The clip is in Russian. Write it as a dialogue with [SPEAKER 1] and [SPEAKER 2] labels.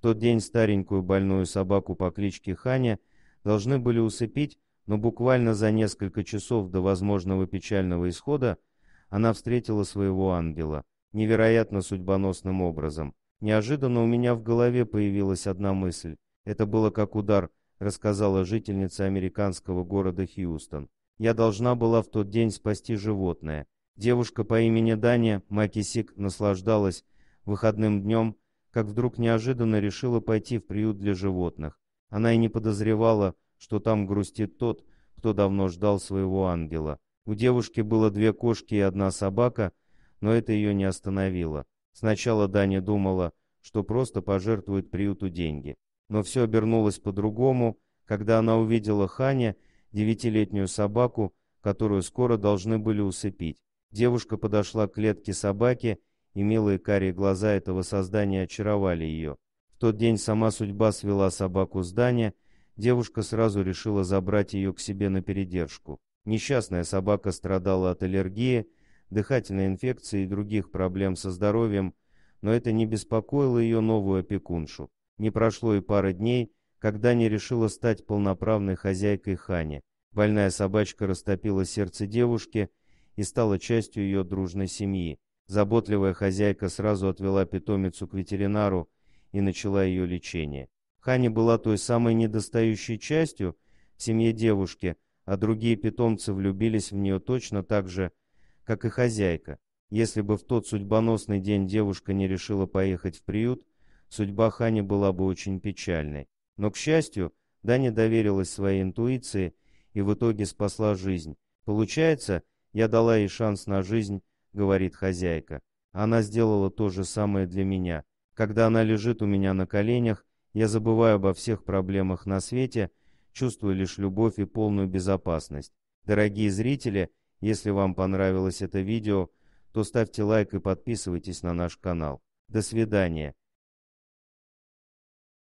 [SPEAKER 1] тот день старенькую больную собаку по кличке Ханя должны были усыпить, но буквально за несколько часов до возможного печального исхода она встретила своего ангела, невероятно судьбоносным образом. Неожиданно у меня в голове появилась одна мысль. Это было как удар, рассказала жительница американского города Хьюстон. Я должна была в тот день спасти животное. Девушка по имени Даня Макисик наслаждалась выходным днем как вдруг неожиданно решила пойти в приют для животных. Она и не подозревала, что там грустит тот, кто давно ждал своего ангела. У девушки было две кошки и одна собака, но это ее не остановило. Сначала Даня думала, что просто пожертвует приюту деньги. Но все обернулось по-другому, когда она увидела Ханя, девятилетнюю собаку, которую скоро должны были усыпить. Девушка подошла к клетке собаки и милые карие глаза этого создания очаровали ее. В тот день сама судьба свела собаку с Даня, девушка сразу решила забрать ее к себе на передержку. Несчастная собака страдала от аллергии, дыхательной инфекции и других проблем со здоровьем, но это не беспокоило ее новую опекуншу. Не прошло и пары дней, когда не решила стать полноправной хозяйкой Хани. Больная собачка растопила сердце девушки и стала частью ее дружной семьи. Заботливая хозяйка сразу отвела питомицу к ветеринару и начала ее лечение. Хани была той самой недостающей частью в семье девушки, а другие питомцы влюбились в нее точно так же, как и хозяйка. Если бы в тот судьбоносный день девушка не решила поехать в приют, судьба Хани была бы очень печальной. Но, к счастью, Даня доверилась своей интуиции и в итоге спасла жизнь. Получается, я дала ей шанс на жизнь — говорит хозяйка. «Она сделала то же самое для меня. Когда она лежит у меня на коленях, я забываю обо всех проблемах на свете, чувствую лишь любовь и полную безопасность. Дорогие зрители, если вам понравилось это видео, то ставьте лайк и подписывайтесь на наш канал. До свидания.